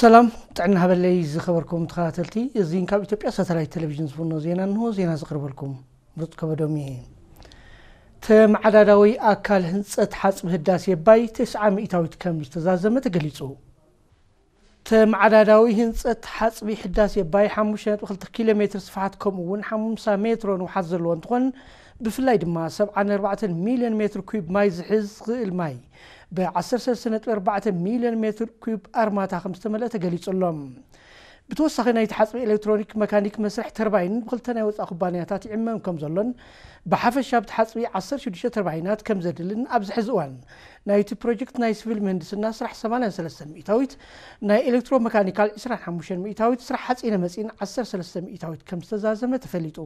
سلام تعنا هبلي زخبركم تخاتلتي زين كاب إتوبيا ساتلايت تلفزيون سفن زينا نو زينا زخبركم برد كبدومي تم عدد روي أكل هنسة حسب هداسي باي تسعة مئة ويت كم استزاز ما تقلصوا ተመዓዳዳዊ ህንፀት ሓፅቢ ሕዳሴ ባይ 52 ኪሎ ሜትር ስፍሓት ከምኡውን 50 ሜትሮ ንውሓት ዘለዎ እንትኾን ብፍላይ ድማ 74 ሚልዮን ሜትር ኩብ ማይ ዝሕዝ ክእል ማይ ብ134 ሚልዮን ሜትር ኩብ ኣርማታ ከም ዝተመልአ ተገሊጹሎም ብተወሳኺ ናይቲ ሓፅቢ ኤሌክትሮኒክ መካኒክ መስርሕ ተርባይንን ብክልተ ናይ ወፃኢ ኩባንያታት ይዕመም ከም ዘሎን ብሓፈሻ ብቲ ሓፅቢ 16 ተርባይናት ከም ዘድልን ኣብዚ ሕዚ እዋን ናይቲ ፕሮጀክት ናይ ስቪል ምህንድስና ስራሕ 83 ሚእታዊት ናይ ኤሌክትሮ መካኒካል 25 ሚእታዊት ስራሕ ሓፂነ መፂን 13 ሚእታዊት ከም ዝተዛዘመ ተፈሊጡ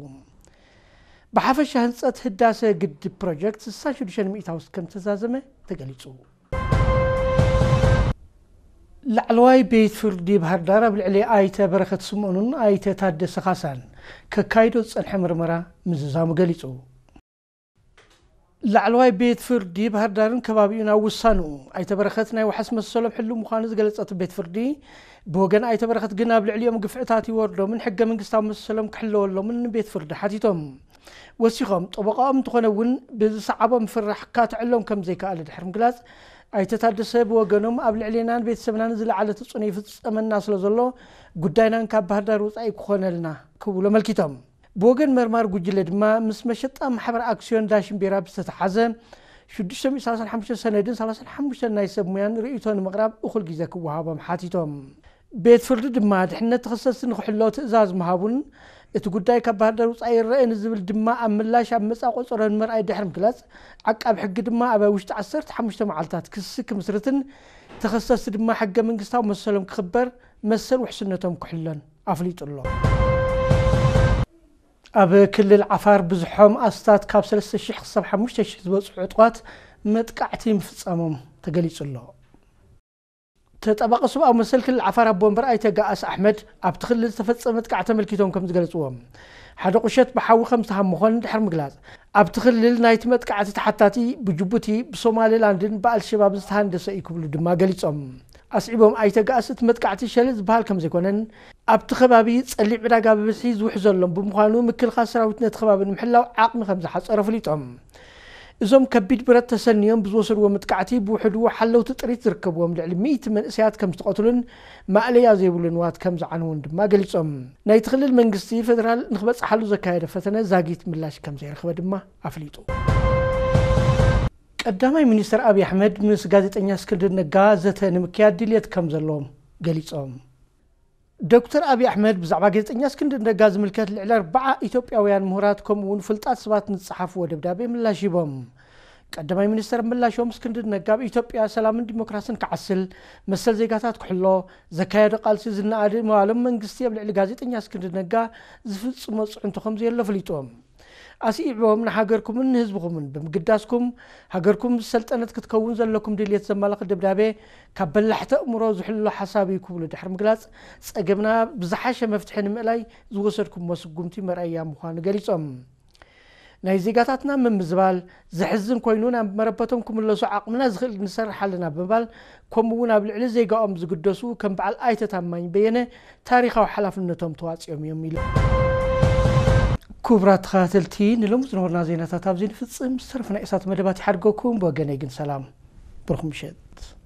ብሓፈሻ ህንፀት ህዳሰ ግድብ ፕሮጀክት 66 ሚእታዊት ከም ዝተዛዘመ ተገሊጹ ላዕለዋይ ቤት ፍርዲ ባህርዳር ኣብ ልዕሊ ኣይተ በረከት ስምኦንን ኣይተ ታደሰ ካሳን ከካይዶ ዝፀንሐ ምርመራ ምዝዛሙ ገሊጹ ላዕለዋይ ቤት ፍርዲ ባህርዳርን ከባቢኡን ኣብ ውሳንኡ ኣይተ በረኸት ናይ ዋሓስ መሰሎም ሕሉ ምዃኑ ዝገለፀት ቤት ፍርዲ ብወገን ኣይተ በረኸት ግን ኣብ ልዕሊኦም ግፍዕታት ይወርዶምን ሕገ መንግስታዊ መሰሎም ክሕለወሎምን ቤት ፍርዲ ሓቲቶም ወሲኾም ጠቡቃኦም እንትኾነ እውን ብዝሰዓቦም ፍራሕ ካትዕሎም ከም ዘይከኣለ ድሕሪ ምግላጽ ኣይተታደሰብ ወገኖም ኣብ ልዕሊናን ቤተሰብና ንዝለዓለ ተጹኖ ይፍፀመና ስለ ዘሎ ጉዳይናን ካብ ባህርዳር ወፃኢ ክኾነልና ክብሉ ኣመልኪቶም ብወገን መርማር ጉጅለ ድማ ምስ መሸጣን ማሕበር ኣክስዮን ዳሽምቢራ ዝተተሓዘ 635 ሰነድን 35 ናይ ሰብሙያን ርእቶ ንምቕራብ እኹል ግዜ ክወሃቦም ሓቲቶም ቤት ፍርዲ ድማ ድሕነት ተኸሰስቲ ንክሕሎ ትእዛዝ ምሃቡን እቲ ጉዳይ ካብ ባህርዳር ውፃኢ ይረአየን ዝብል ድማ ኣብ ምላሽ ኣብ መፃ ቆፅረን መርኣይ ድሕሪ ምግላፅ ዓቃብ ሕጊ ድማ ኣብ ውሽጢ 15 መዓልትታት ክሲ ክምስርትን ተኸሰስቲ ድማ ሕገ መንግስታዊ መሰሎም ክኽበር መሰል ውሕስነቶም ክሕሎን ኣፍሊጡ ኣሎ ኣብ ክልል ዓፋር ብዙሖም ኣስታት ካብ 3000 ክሳብ 5000 ዝበፅሑ ዕጥቋት መጥቃዕቲ ምፍፀሞም ተገሊጹ ኣሎ تطبق سبع مسلك العفارة بومبر أي تقاس أحمد أبتخل لتفتصمت كعتمل كيتون كم تقلت وهم حدا قشت بحاوي خمسة هم مخون دحر مقلاز أبتخل للنايت متك عتت حتاتي بجبوتي بصومالي لاندن بقال شباب استهان دسا يكبلو دما قلت أم أسعبهم أي تقاس تمتك عتي شلز بحال كم زيكونن أبتخل بابي تسألي عراقا ببسيز وحزن لهم بمخانو مكل خاسرة وتنت خباب المحلة خمسة حصر فليت እዞም ከቢድ ብረት ተሰኒዮም ብዝወሰድዎ ምጥቃዕቲ ብውሕድዎ ሓለውቲ ጥሪት ዝርከብዎም ልዕሊ ሚእቲ መንእሰያት ከም ዝተቐትሉን ማእለያ ዘይብሉን ዋት ከም ዝዓንውን ድማ ገሊፆም ናይቲ ክልል መንግስቲ ፌደራል ንክበፅሓሉ ዘካየደ ፈተነ ዛጊት ምላሽ ከም ዘይረክበ ድማ ኣፍሊጡ ቀዳማይ ሚኒስትር ኣብዪ ኣሕመድ ምስ ጋዜጠኛ እስክንድር ነጋ ዘተ ንምክያድ ድልት ከም ዘለዎም ገሊፆም ዶክተር ኣብ ኣሕመድ ብዛዕባ ጋዜጠኛ እስክንዲ ነጋ ዝምልከት ልዕሊ 40 ኢትዮጵያውያን ምሁራት ከምኡ ውን ፍልጣት ሰባት ንዝፀሓፍዎ ደብዳቤ ምላሽ ሂቦም ቀዳማይ ሚኒስተር ብ ምላሽቦም እስክንዲ ነጋ ኣብኢትዮጵያ ሰላምን ዲሞክራስን ክዓስል መሰል ዜጋታት ክሕሎ ዘካየደ ቃልሲ ዝነኣዲ መባሎም መንግስቲ ኣብ ልዕሊ ጋዜጠኛ እስክንዲ ነጋ ዝፍልፅም ወፁዑ እንትኸምዘየሎ ፍሊጡዎም أسيبهم من حجركم من هزبكم من بمقدسكم حجركم سلطنة كتكون زلكم دليل الزمالة قدبها به قبل لحتى أمره زحل حسابي كبل دحر مجلس سأجبنا بزحشة مفتحين ملاي زوسركم مسقوم تمر أيام مخان قريصم نايزيقاتاتنا من مزبال زحزن كوينونا مربطون كم الله سعاق منا زخل نسر حالنا بمبال كم بونا بالعلي زيقا أمز قدسو كم بعل آيتة تامين بينا تاريخا وحلاف النتوم تواتي يوم يوم يوم كبرات خاتلتي نلوم زنورنا زينتات أبزين في الصم صرفنا إسات مدبات حرقكم وقنا سلام بركم شد